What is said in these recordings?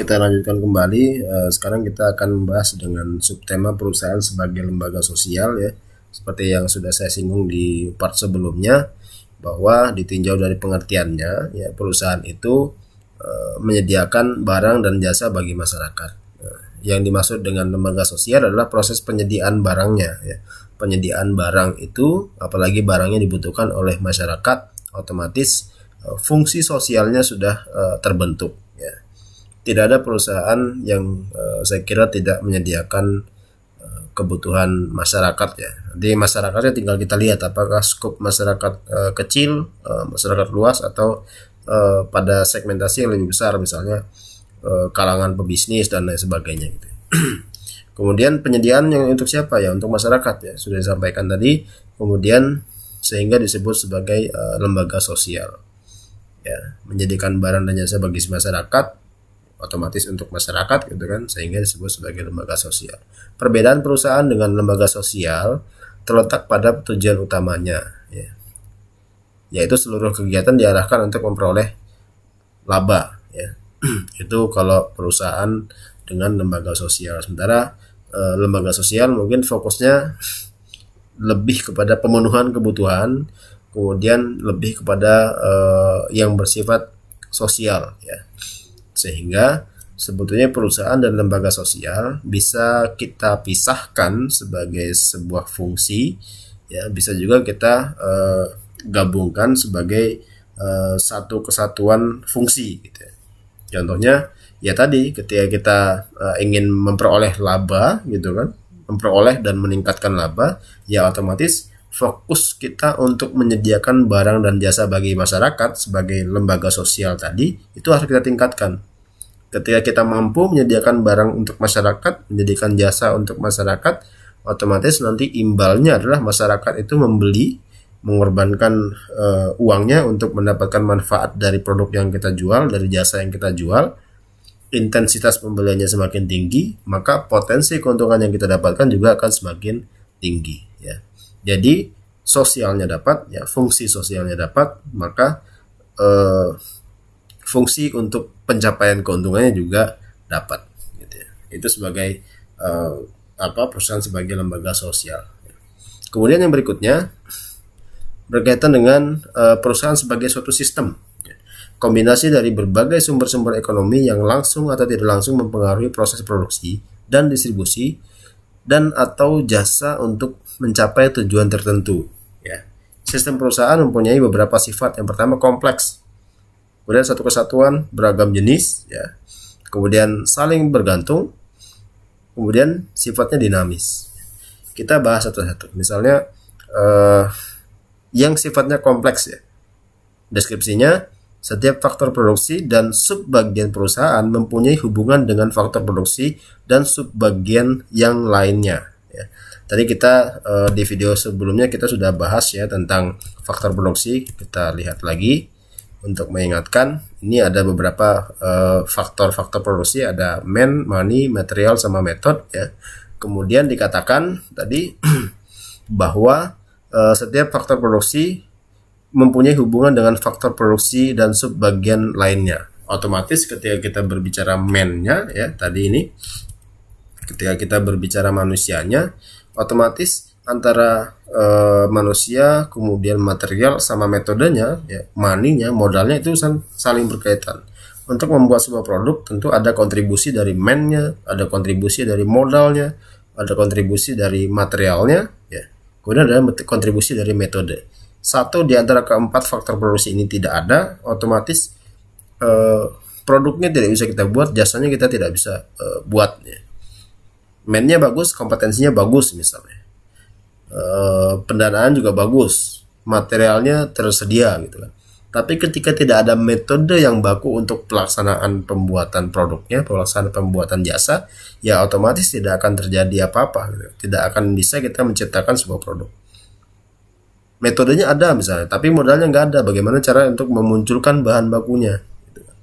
Kita lanjutkan kembali. Eh, sekarang kita akan membahas dengan subtema perusahaan sebagai lembaga sosial ya. Seperti yang sudah saya singgung di part sebelumnya bahwa ditinjau dari pengertiannya ya perusahaan itu eh, menyediakan barang dan jasa bagi masyarakat. Eh, yang dimaksud dengan lembaga sosial adalah proses penyediaan barangnya ya. Penyediaan barang itu apalagi barangnya dibutuhkan oleh masyarakat otomatis fungsi sosialnya sudah terbentuk tidak ada perusahaan yang uh, saya kira tidak menyediakan uh, kebutuhan masyarakat ya. Jadi masyarakatnya tinggal kita lihat apakah skop masyarakat uh, kecil, uh, masyarakat luas atau uh, pada segmentasi yang lebih besar misalnya uh, kalangan pebisnis dan lain sebagainya gitu. Kemudian penyediaan yang untuk siapa ya? Untuk masyarakat ya sudah disampaikan tadi. Kemudian sehingga disebut sebagai uh, lembaga sosial ya, menjadikan barang dan jasa bagi masyarakat otomatis untuk masyarakat gitu kan sehingga disebut sebagai lembaga sosial. Perbedaan perusahaan dengan lembaga sosial terletak pada tujuan utamanya ya. Yaitu seluruh kegiatan diarahkan untuk memperoleh laba ya. Itu kalau perusahaan dengan lembaga sosial. Sementara e, lembaga sosial mungkin fokusnya lebih kepada pemenuhan kebutuhan, kemudian lebih kepada e, yang bersifat sosial ya sehingga sebetulnya perusahaan dan lembaga sosial bisa kita pisahkan sebagai sebuah fungsi ya bisa juga kita uh, gabungkan sebagai uh, satu kesatuan fungsi gitu ya. contohnya ya tadi ketika kita uh, ingin memperoleh laba gitu kan memperoleh dan meningkatkan laba ya otomatis fokus kita untuk menyediakan barang dan jasa bagi masyarakat sebagai lembaga sosial tadi itu harus kita tingkatkan Ketika kita mampu menyediakan barang untuk masyarakat, menjadikan jasa untuk masyarakat, otomatis nanti imbalnya adalah masyarakat itu membeli, mengorbankan e, uangnya untuk mendapatkan manfaat dari produk yang kita jual, dari jasa yang kita jual. Intensitas pembeliannya semakin tinggi, maka potensi keuntungan yang kita dapatkan juga akan semakin tinggi. Ya. Jadi sosialnya dapat, ya fungsi sosialnya dapat, maka e, fungsi untuk pencapaian keuntungannya juga dapat gitu ya. itu sebagai uh, apa perusahaan sebagai lembaga sosial kemudian yang berikutnya berkaitan dengan uh, perusahaan sebagai suatu sistem kombinasi dari berbagai sumber-sumber ekonomi yang langsung atau tidak langsung mempengaruhi proses produksi dan distribusi dan atau jasa untuk mencapai tujuan tertentu ya sistem perusahaan mempunyai beberapa sifat yang pertama kompleks kemudian satu kesatuan beragam jenis ya kemudian saling bergantung kemudian sifatnya dinamis kita bahas satu-satu misalnya eh, yang sifatnya kompleks ya deskripsinya setiap faktor produksi dan subbagian perusahaan mempunyai hubungan dengan faktor produksi dan subbagian yang lainnya. Ya. Tadi kita eh, di video sebelumnya kita sudah bahas ya tentang faktor produksi. Kita lihat lagi untuk mengingatkan ini ada beberapa eh, faktor-faktor uh, produksi ada man, money, material sama method ya. Kemudian dikatakan tadi bahwa uh, setiap faktor produksi mempunyai hubungan dengan faktor produksi dan subbagian lainnya. Otomatis ketika kita berbicara mannya, ya tadi ini ketika kita berbicara manusianya otomatis antara uh, manusia kemudian material sama metodenya ya maninya modalnya itu saling berkaitan untuk membuat sebuah produk tentu ada kontribusi dari mannya, ada kontribusi dari modalnya, ada kontribusi dari materialnya, ya. Kemudian ada kontribusi dari metode. Satu di antara keempat faktor produksi ini tidak ada, otomatis eh, produknya tidak bisa kita buat, jasanya kita tidak bisa eh, buat. Ya. bagus, kompetensinya bagus misalnya. Eh, pendanaan juga bagus materialnya tersedia gitu kan tapi ketika tidak ada metode yang baku untuk pelaksanaan pembuatan produknya, pelaksanaan pembuatan jasa, ya otomatis tidak akan terjadi apa-apa. Gitu. Tidak akan bisa kita menciptakan sebuah produk. Metodenya ada misalnya, tapi modalnya nggak ada. Bagaimana cara untuk memunculkan bahan bakunya, gitu kan?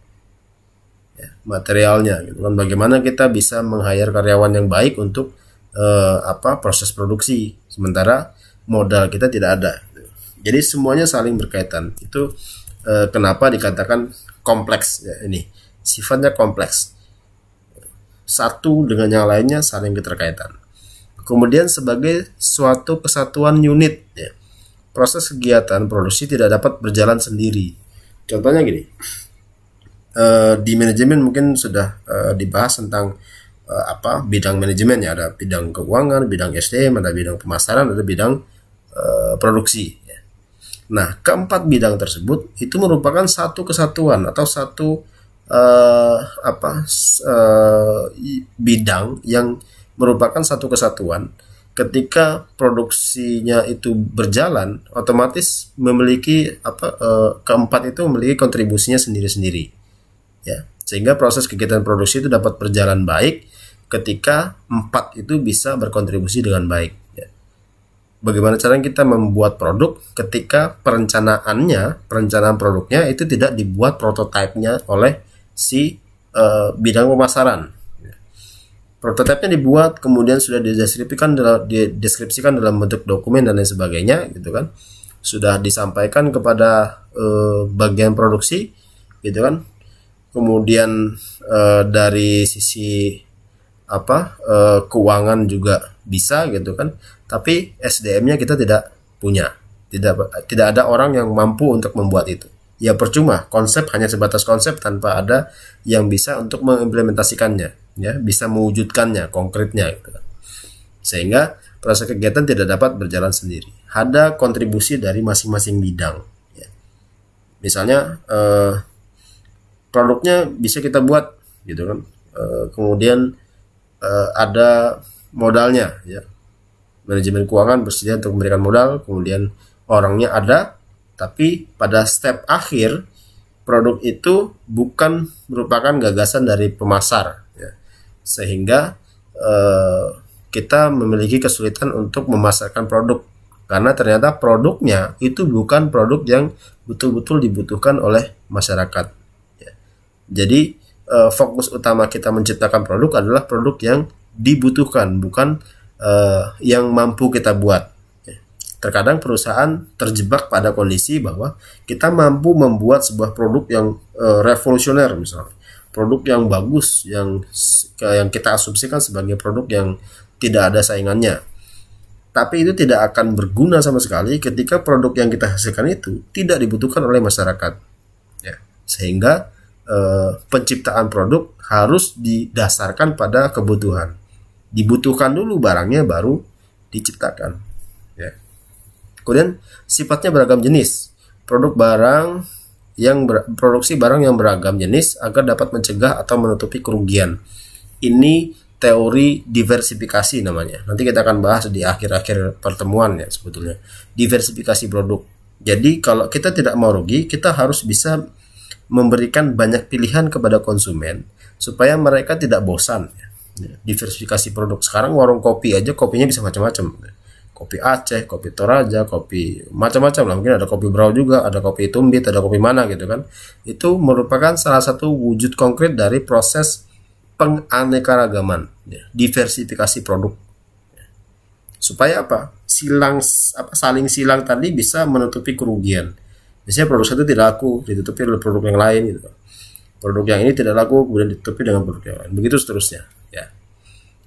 ya, materialnya, gitu kan? Bagaimana kita bisa menghayar karyawan yang baik untuk eh, apa proses produksi, sementara modal kita tidak ada. Jadi semuanya saling berkaitan. Itu eh, kenapa dikatakan kompleks ya ini. Sifatnya kompleks. Satu dengan yang lainnya saling keterkaitan. Kemudian sebagai suatu kesatuan unit ya. Proses kegiatan produksi tidak dapat berjalan sendiri. Contohnya gini. Eh, di manajemen mungkin sudah eh, dibahas tentang uh, apa bidang manajemennya ada bidang keuangan, bidang SDM, ada bidang pemasaran, ada bidang uh, produksi. Ya. Nah keempat bidang tersebut itu merupakan satu kesatuan atau satu uh, apa uh, bidang yang merupakan satu kesatuan. Ketika produksinya itu berjalan, otomatis memiliki apa uh, keempat itu memiliki kontribusinya sendiri-sendiri, ya sehingga proses kegiatan produksi itu dapat berjalan baik ketika empat itu bisa berkontribusi dengan baik. Ya. Bagaimana cara kita membuat produk ketika perencanaannya, perencanaan produknya itu tidak dibuat prototipenya oleh si uh, bidang pemasaran. Ya. Prototipnya dibuat, kemudian sudah dideskripsikan dalam, dideskripsikan dalam bentuk dokumen dan lain sebagainya, gitu kan? Sudah disampaikan kepada uh, bagian produksi, gitu kan? Kemudian uh, dari sisi apa uh, keuangan juga bisa gitu kan tapi SDM-nya kita tidak punya tidak tidak ada orang yang mampu untuk membuat itu ya percuma konsep hanya sebatas konsep tanpa ada yang bisa untuk mengimplementasikannya ya bisa mewujudkannya konkretnya gitu kan. sehingga proses kegiatan tidak dapat berjalan sendiri ada kontribusi dari masing-masing bidang ya. misalnya eh, produknya bisa kita buat gitu kan eh, kemudian uh, ada modalnya ya manajemen keuangan bersedia untuk memberikan modal kemudian orangnya ada tapi pada step akhir produk itu bukan merupakan gagasan dari pemasar ya. sehingga eh, kita memiliki kesulitan untuk memasarkan produk karena ternyata produknya itu bukan produk yang betul-betul dibutuhkan oleh masyarakat ya. jadi uh, fokus utama kita menciptakan produk adalah produk yang dibutuhkan bukan uh, yang mampu kita buat terkadang perusahaan terjebak pada kondisi bahwa kita mampu membuat sebuah produk yang uh, revolusioner misalnya produk yang bagus yang yang kita asumsikan sebagai produk yang tidak ada saingannya tapi itu tidak akan berguna sama sekali ketika produk yang kita hasilkan itu tidak dibutuhkan oleh masyarakat ya sehingga Eh, penciptaan produk harus didasarkan pada kebutuhan. Dibutuhkan dulu barangnya baru diciptakan. Ya. Kemudian sifatnya beragam jenis. Produk barang yang ber, produksi barang yang beragam jenis agar dapat mencegah atau menutupi kerugian. Ini teori diversifikasi namanya. Nanti kita akan bahas di akhir-akhir pertemuan ya sebetulnya. Diversifikasi produk. Jadi kalau kita tidak mau rugi, kita harus bisa memberikan banyak pilihan kepada konsumen supaya mereka tidak bosan. Ya. Ya, diversifikasi produk. Sekarang warung kopi aja kopinya bisa macam-macam. Kopi Aceh, kopi Toraja, kopi macam-macam lah. Mungkin ada kopi Brau juga, ada kopi tumbi ada kopi mana gitu kan. Itu merupakan salah satu wujud konkret dari proses penganekaragaman, ya, diversifikasi produk. Supaya apa? Silang apa saling silang tadi bisa menutupi kerugian biasanya produk satu tidak laku ditutupi oleh produk yang lain gitu produk yang ini tidak laku kemudian ditutupi dengan produk yang lain begitu seterusnya ya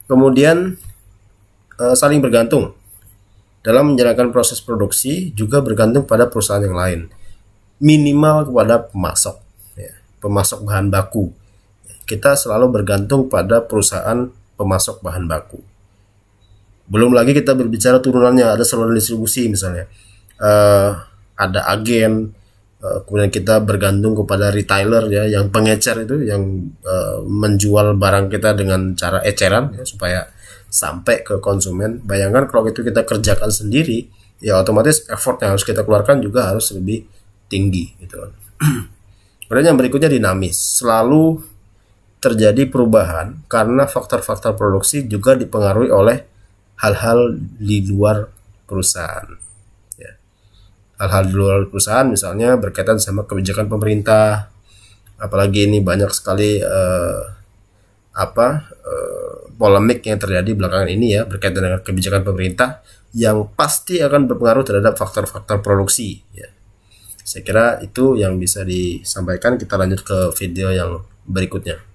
kemudian e, saling bergantung dalam menjalankan proses produksi juga bergantung pada perusahaan yang lain minimal kepada pemasok ya, pemasok bahan baku kita selalu bergantung pada perusahaan pemasok bahan baku belum lagi kita berbicara turunannya ada saluran distribusi misalnya eh, ada agen eh, kemudian kita bergantung kepada retailer ya yang pengecer itu yang eh, menjual barang kita dengan cara eceran ya, supaya sampai ke konsumen bayangkan kalau itu kita kerjakan sendiri ya otomatis effort yang harus kita keluarkan juga harus lebih tinggi gitu kemudian yang berikutnya dinamis selalu terjadi perubahan karena faktor-faktor produksi juga dipengaruhi oleh hal-hal di luar perusahaan hal-hal di luar perusahaan misalnya berkaitan sama kebijakan pemerintah apalagi ini banyak sekali uh, apa uh, polemik yang terjadi belakangan ini ya berkaitan dengan kebijakan pemerintah yang pasti akan berpengaruh terhadap faktor-faktor produksi ya. Saya kira itu yang bisa disampaikan kita lanjut ke video yang berikutnya.